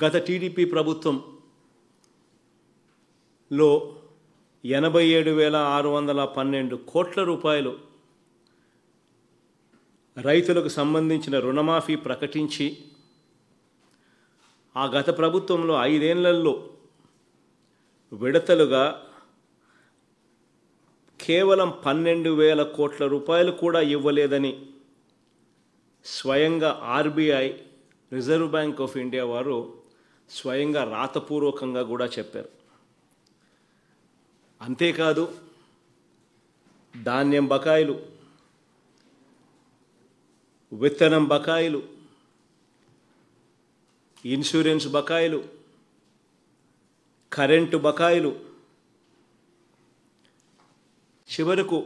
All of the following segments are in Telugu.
గత టీడీపీ ప్రభుత్వం లో ఎనభై ఏడు వేల ఆరు వందల పన్నెండు కోట్ల రూపాయలు రైతులకు సంబంధించిన రుణమాఫీ ప్రకటించి ఆ గత ప్రభుత్వంలో ఐదేళ్లలో విడతలుగా కేవలం పన్నెండు వేల కోట్ల రూపాయలు కూడా ఇవ్వలేదని స్వయంగా RBI reserve bank of India వారు స్వయంగా రాతపూర్వకంగా కూడా చెప్పారు అంతేకాదు ధాన్యం బకాయిలు విత్తనం బకాయిలు ఇన్సూరెన్స్ బకాయిలు కరెంటు బకాయిలు చివరకు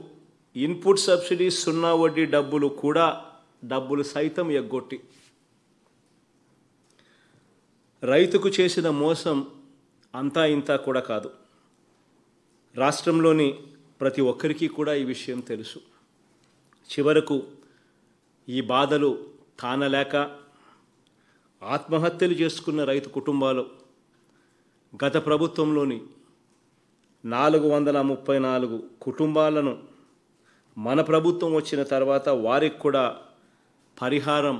ఇన్పుట్ సబ్సిడీ సున్నా వడ్డీ డబ్బులు కూడా డబ్బులు సైతం ఎగ్గొట్టి రైతుకు చేసిన మోసం అంతా ఇంత కూడా కాదు రాష్ట్రంలోని ప్రతి ఒక్కరికి కూడా ఈ విషయం తెలుసు చివరకు ఈ బాధలు తానలేక ఆత్మహత్యలు చేసుకున్న రైతు కుటుంబాలు గత ప్రభుత్వంలోని నాలుగు వందల ముప్పై నాలుగు కుటుంబాలను మన ప్రభుత్వం వచ్చిన తర్వాత వారికి కూడా పరిహారం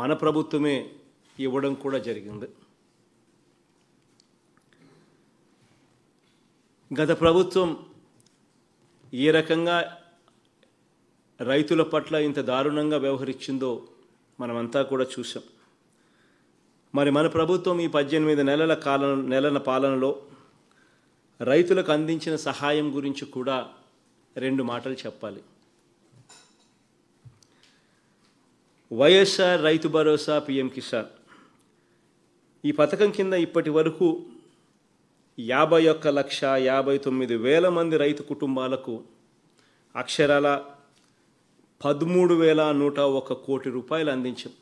మన ప్రభుత్వమే ఇవ్వడం కూడా జరిగింది గత ప్రభుత్వం ఏ రకంగా రైతుల పట్ల ఇంత దారుణంగా వ్యవహరించిందో మనమంతా కూడా చూసాం మరి మన ప్రభుత్వం ఈ పద్దెనిమిది నెలల కాలం నెలల పాలనలో రైతులకు అందించిన సహాయం గురించి కూడా రెండు మాటలు చెప్పాలి వైఎస్ఆర్ రైతు భరోసా పిఎం కిసాన్ ఈ పథకం కింద ఇప్పటి వరకు యాభై ఒక్క లక్ష యాభై తొమ్మిది వేల మంది రైతు కుటుంబాలకు అక్షరాల పదమూడు వేల నూట ఒక కోటి రూపాయలు అందించాం